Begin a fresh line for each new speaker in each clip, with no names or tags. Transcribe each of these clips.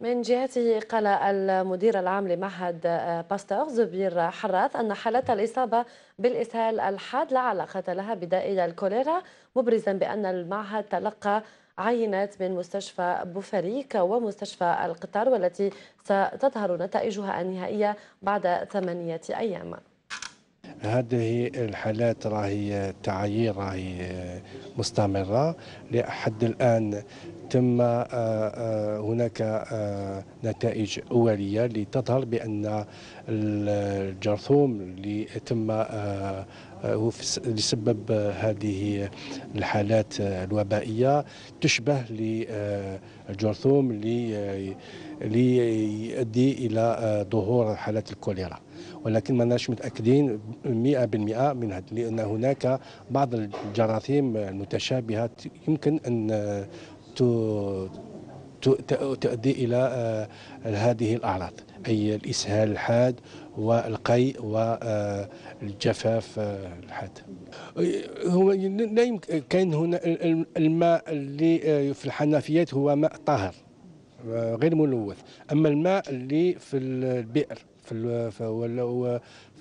من جهته قال المدير العام لمعهد آه، باستور زبير حراث أن حالات الإصابة بالإسهال الحاد لا علاقة لها بدائية الكوليرا مبرزا بأن المعهد تلقى عينات من مستشفى بوفريك ومستشفى القطار والتي ستظهر نتائجها النهائية بعد ثمانية أيام
هذه الحالات راهي تعايير راهي آه، مستمرة لحد الآن تم آه، آه، هناك آه، نتائج أولية لتظهر بأن الجرثوم اللي تم اللي سبب هذه الحالات الوبائية تشبه للجرثوم اللي يؤدي إلى ظهور حالات الكوليرا ولكن ماناش متاكدين 100% من هذا لان هناك بعض الجراثيم المتشابهه يمكن ان تؤدي إلى آه، هذه الأعراض أي الإسهال الحاد والقيء والجفاف آه، آه، الحاد هو لا يمكن كاين هنا الماء اللي في الحنفيات هو ماء طاهر غير ملوث اما الماء اللي في البئر في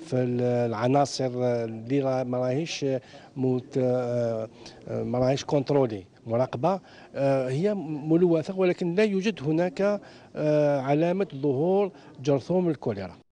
في العناصر اللي ما راهيش ما راهيش كونترولي مراقبه آه، هي ملوثه ولكن لا يوجد هناك آه، علامه ظهور جرثوم الكوليرا